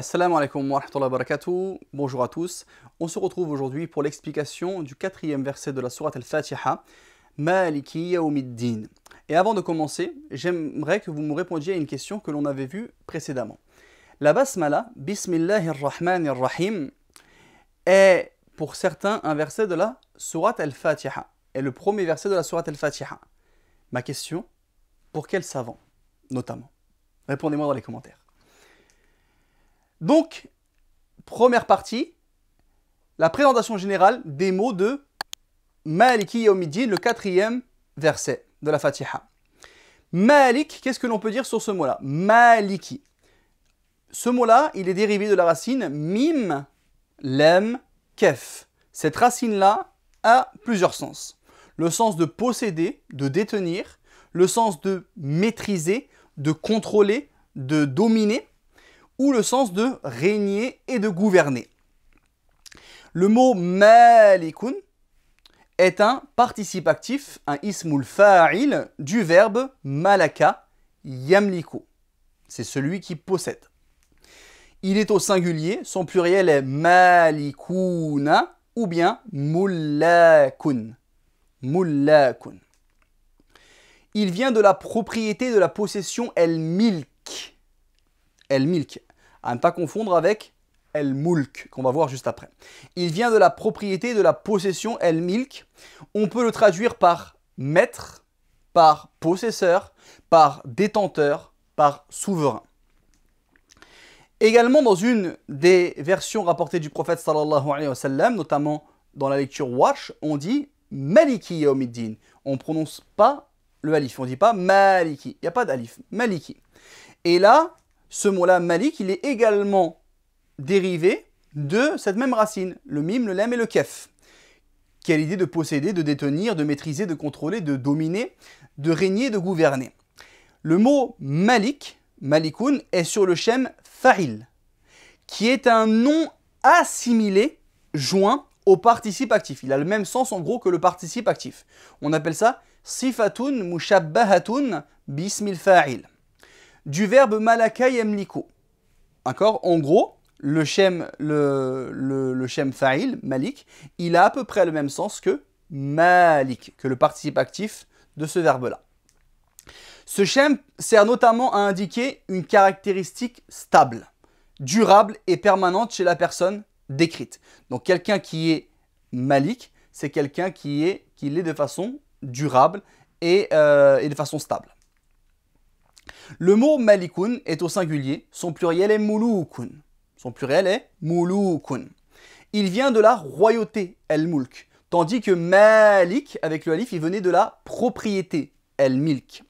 Assalamu alaikum wa rahmatullahi wa barakatuh. Bonjour à tous. On se retrouve aujourd'hui pour l'explication du quatrième verset de la Sourate Al-Fatiha, Maliki Yawmiddin. Et avant de commencer, j'aimerais que vous me répondiez à une question que l'on avait vue précédemment. La basmala, Bismillahir Rahmanir Rahim, est pour certains un verset de la Sourate Al-Fatiha, est le premier verset de la Sourate Al-Fatiha. Ma question, pour quel savant, notamment Répondez-moi dans les commentaires. Donc, première partie, la présentation générale des mots de Maliki Yomidin, le quatrième verset de la Fatiha. Malik, qu'est-ce que l'on peut dire sur ce mot-là Maliki. Ce mot-là, il est dérivé de la racine mim, lem, kef. Cette racine-là a plusieurs sens. Le sens de posséder, de détenir, le sens de maîtriser, de contrôler, de dominer, ou le sens de régner et de gouverner. Le mot malikun est un participe actif, un ismul fa'il du verbe malaka, yamliku. C'est celui qui possède. Il est au singulier, son pluriel est malikuna ou bien mullakun. Il vient de la propriété de la possession el milk. El milk à ne pas confondre avec El Mulk, qu'on va voir juste après. Il vient de la propriété de la possession El Milk. On peut le traduire par maître, par possesseur, par détenteur, par souverain. Également dans une des versions rapportées du prophète sallallahu alayhi wa notamment dans la lecture Wash, on dit Maliki Yawmiddin. On ne prononce pas le alif, on ne dit pas Maliki. Il n'y a pas d'alif, Maliki. Et là, ce mot-là, Malik, il est également dérivé de cette même racine, le mime, le lem et le kef. Qui a l'idée de posséder, de détenir, de maîtriser, de contrôler, de dominer, de régner, de gouverner. Le mot Malik, Malikoun, est sur le schème Faril, qui est un nom assimilé, joint au participe actif. Il a le même sens en gros que le participe actif. On appelle ça Sifatun Mushabbahatun Bismil Fa'il du verbe malakai emliko. D'accord En gros, le shem, le, fa'il, malik, il a à peu près le même sens que malik, que le participe actif de ce verbe-là. Ce shem sert notamment à indiquer une caractéristique stable, durable et permanente chez la personne décrite. Donc quelqu'un qui est malik, c'est quelqu'un qui est qui l'est de façon durable et euh, de façon stable. Le mot malikoun est au singulier, son pluriel est mouloukoun. Son pluriel est mouloukoun. Il vient de la royauté, el mulk, tandis que malik, avec le alif, il venait de la propriété, el milk.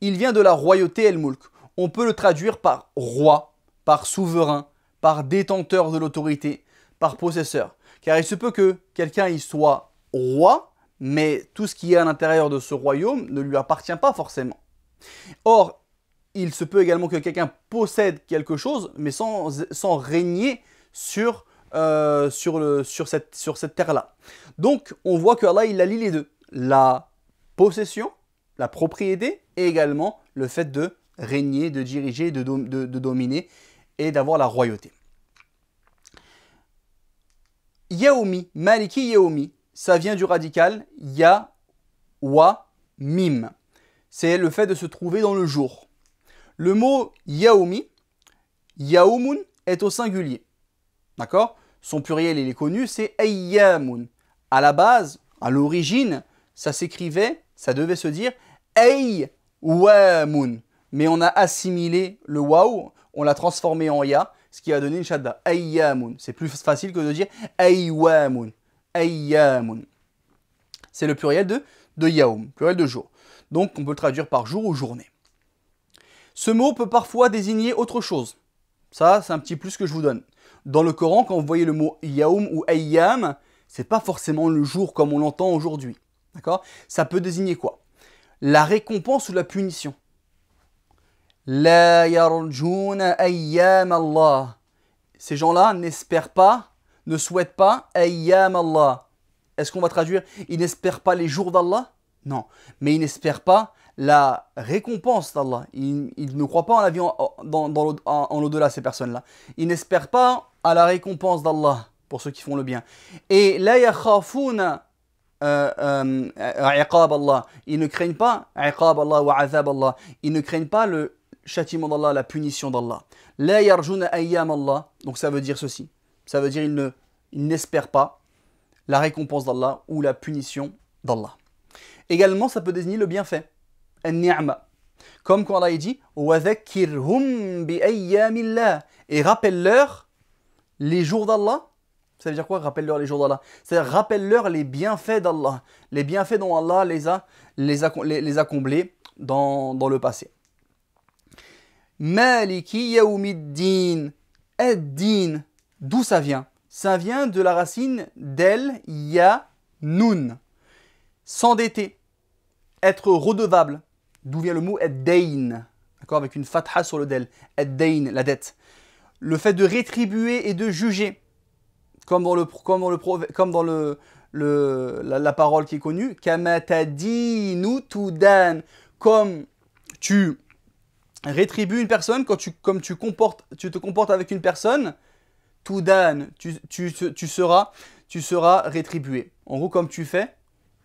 Il vient de la royauté, el mulk. On peut le traduire par roi, par souverain, par détenteur de l'autorité, par possesseur. Car il se peut que quelqu'un y soit roi, mais tout ce qui est à l'intérieur de ce royaume ne lui appartient pas forcément. Or, il se peut également que quelqu'un possède quelque chose, mais sans, régner sur, euh, sur, le, sur cette, sur cette terre-là. Donc, on voit que Allah, il allie les deux. La possession, la propriété, et également le fait de régner, de diriger, de, de, de dominer, et d'avoir la royauté. Yaomi, Maliki Yaomi, ça vient du radical Ya, Wa, Mim. C'est le fait de se trouver dans le jour. Le mot yaomi, yaoumoun » est au singulier. D'accord Son pluriel, il est connu, c'est ayyamun. À la base, à l'origine, ça s'écrivait, ça devait se dire aywamun. Mais on a assimilé le waouh, on l'a transformé en ya, ce qui a donné une shadda. Ayyamun. C'est plus facile que de dire aywamun. Ayyamun. C'est le pluriel de, de yaoum, pluriel de jour. Donc on peut traduire par jour ou journée. Ce mot peut parfois désigner autre chose. Ça, c'est un petit plus que je vous donne. Dans le Coran, quand vous voyez le mot yaoum ou ayyam, c'est pas forcément le jour comme on l'entend aujourd'hui. D'accord Ça peut désigner quoi La récompense ou la punition. La ayyam Allah. Ces gens-là n'espèrent pas, ne souhaitent pas ayyam Allah. Est-ce qu'on va traduire ils n'espèrent pas les jours d'Allah Non, mais ils n'espèrent pas la récompense d'Allah. Ils, ne croient pas en la vie en, dans, l'au-delà, ces personnes-là. Ils n'espèrent pas à la récompense d'Allah pour ceux qui font le bien. Et la yakhafuna euh, euh, Allah. Ils ne craignent pas Allah Allah. Ils ne craignent pas le châtiment d'Allah, la punition d'Allah. La Allah. Donc ça veut dire ceci. Ça veut dire ils ne ils n'espèrent pas la récompense d'Allah ou la punition d'Allah. Également, ça peut désigner le bienfait. Comme quand Allah dit et rappelle-leur les jours d'Allah. Ça veut dire quoi Rappelle-leur les jours d'Allah. C'est-à-dire rappelle-leur les bienfaits d'Allah. Les bienfaits dont Allah les a, les comblés dans, le passé. Maliki yawmiddin. Ad-din. D'où ça vient Ça vient de la racine del ya nun. S'endetter. Être redevable d'où vient le mot ad d'accord, avec une fatha sur le del, ad la dette. Le fait de rétribuer et de juger, comme dans, comme le, comme dans le, la, parole qui est connue, kamatadinu comme tu rétribues une personne, quand tu, comme tu, comportes, tu te comportes avec une personne, tudan, tu, tu, seras, tu seras rétribué. En gros, comme tu fais,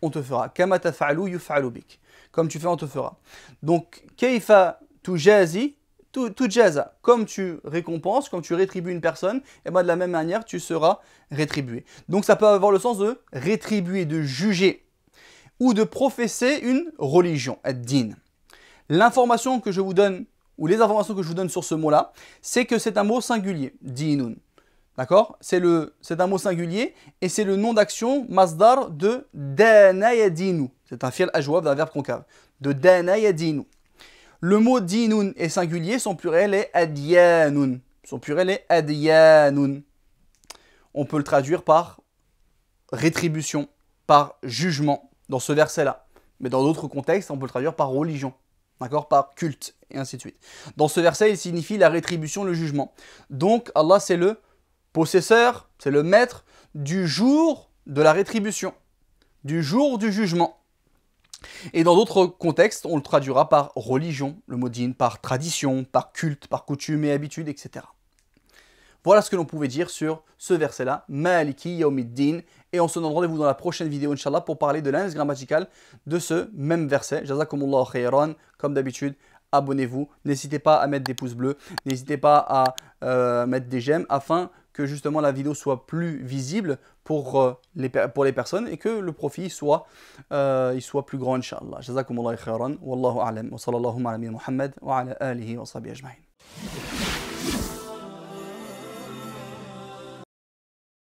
on te fera. bik. Comme tu fais, on te fera. Donc, keifa Tu jaza »« Comme tu récompenses, comme tu rétribues une personne, et eh moi ben, de la même manière, tu seras rétribué. Donc, ça peut avoir le sens de rétribuer, de juger ou de professer une religion, ad-din. L'information que je vous donne, ou les informations que je vous donne sur ce mot-là, c'est que c'est un mot singulier, dinun. D'accord C'est un mot singulier et c'est le nom d'action masdar de danayadinu. C'est un fiel ajouable d'un verbe concave. De danayadinu. Le mot dinun est singulier, son pluriel est adyanun. Son pluriel est adyanun. On peut le traduire par rétribution, par jugement dans ce verset-là. Mais dans d'autres contextes, on peut le traduire par religion, d'accord, par culte et ainsi de suite. Dans ce verset, il signifie la rétribution, le jugement. Donc Allah c'est le Possesseur, c'est le maître du jour de la rétribution, du jour du jugement. Et dans d'autres contextes, on le traduira par religion, le mot din, par tradition, par culte, par coutume et habitude, etc. Voilà ce que l'on pouvait dire sur ce verset-là, Maliki din. et on se donne rendez-vous dans la prochaine vidéo, Inch'Allah, pour parler de l'analyse grammatical de ce même verset. Jazakumullah khairan, comme d'habitude, abonnez-vous, n'hésitez pas à mettre des pouces bleus, n'hésitez pas à euh, mettre des j'aime afin que justement la vidéo soit plus visible pour, euh, les, pour les personnes et que le profit soit, euh, il soit plus grand, Inch'Allah. Jazakumullah khairan, wallahu a'lam, wa sallallahu ala Muhammad wa ala alihi wa sahbihi ajma'in.